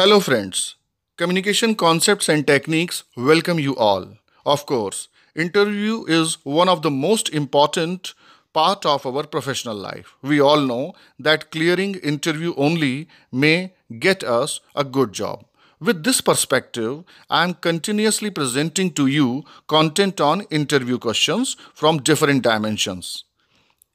Hello, friends. Communication concepts and techniques welcome you all. Of course, interview is one of the most important part of our professional life. We all know that clearing interview only may get us a good job. With this perspective, I am continuously presenting to you content on interview questions from different dimensions.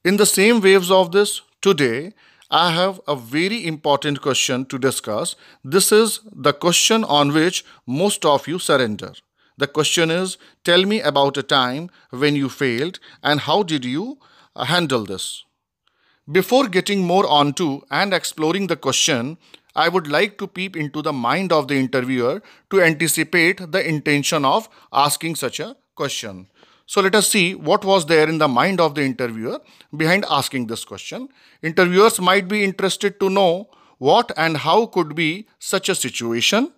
In the same waves of this, today I have a very important question to discuss. This is the question on which most of you surrender. The question is tell me about a time when you failed and how did you handle this. Before getting more onto and exploring the question, I would like to peep into the mind of the interviewer to anticipate the intention of asking such a question. So let us see what was there in the mind of the interviewer behind asking this question. Interviewers might be interested to know what and how could be such a situation.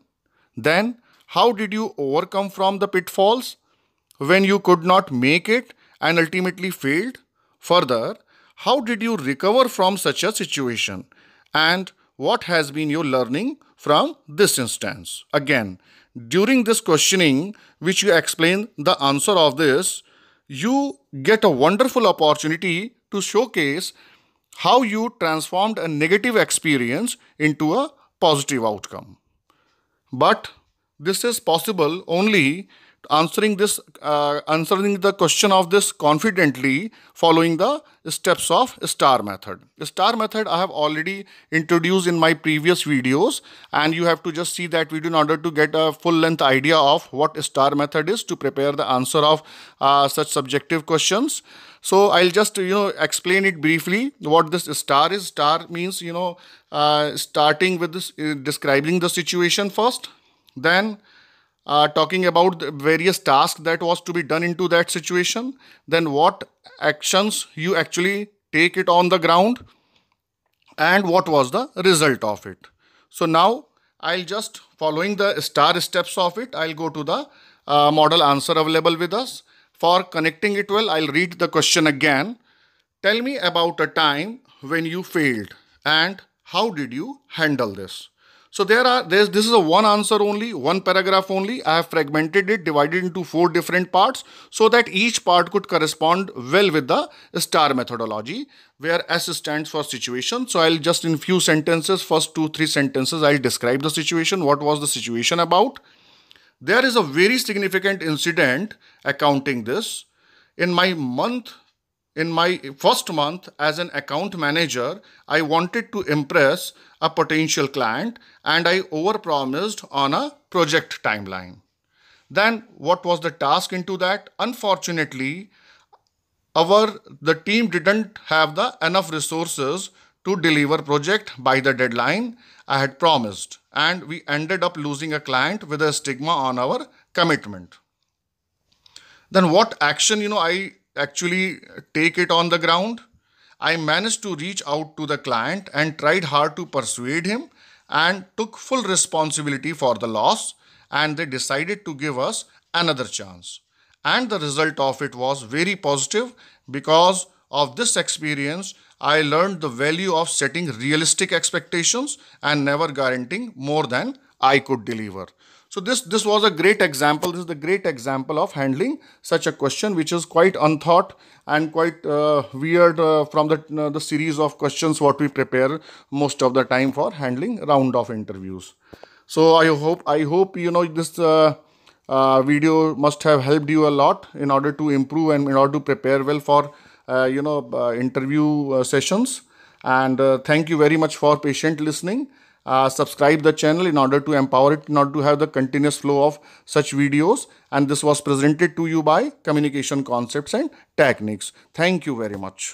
Then, how did you overcome from the pitfalls when you could not make it and ultimately failed? Further, how did you recover from such a situation? And what has been your learning from this instance? Again, during this questioning, which you explain the answer of this, you get a wonderful opportunity to showcase how you transformed a negative experience into a positive outcome. But this is possible only answering this uh, answering the question of this confidently following the steps of star method star method i have already introduced in my previous videos and you have to just see that video in order to get a full length idea of what star method is to prepare the answer of uh, such subjective questions so i'll just you know explain it briefly what this star is star means you know uh, starting with this uh, describing the situation first then uh, talking about various tasks that was to be done into that situation then what actions you actually take it on the ground and what was the result of it so now i'll just following the star steps of it i'll go to the uh, model answer available with us for connecting it well i'll read the question again tell me about a time when you failed and how did you handle this so there are there's this is a one answer only, one paragraph only. I have fragmented it, divided into four different parts so that each part could correspond well with the star methodology where S stands for situation. So I'll just in few sentences, first two, three sentences, I'll describe the situation. What was the situation about? There is a very significant incident accounting this. In my month in my first month as an account manager, I wanted to impress a potential client and I overpromised on a project timeline. Then what was the task into that? Unfortunately, our the team didn't have the enough resources to deliver project by the deadline I had promised and we ended up losing a client with a stigma on our commitment. Then what action you know I actually uh, take it on the ground. I managed to reach out to the client and tried hard to persuade him and took full responsibility for the loss and they decided to give us another chance. And the result of it was very positive because of this experience, I learned the value of setting realistic expectations and never guaranteeing more than I could deliver. So this, this was a great example. This is the great example of handling such a question, which is quite unthought and quite uh, weird uh, from the, uh, the series of questions what we prepare most of the time for handling round of interviews. So I hope, I hope, you know, this uh, uh, video must have helped you a lot in order to improve and in order to prepare well for, uh, you know, interview sessions. And thank you very much for patient listening. Uh, subscribe the channel in order to empower it not to have the continuous flow of such videos and this was presented to you by communication concepts and techniques thank you very much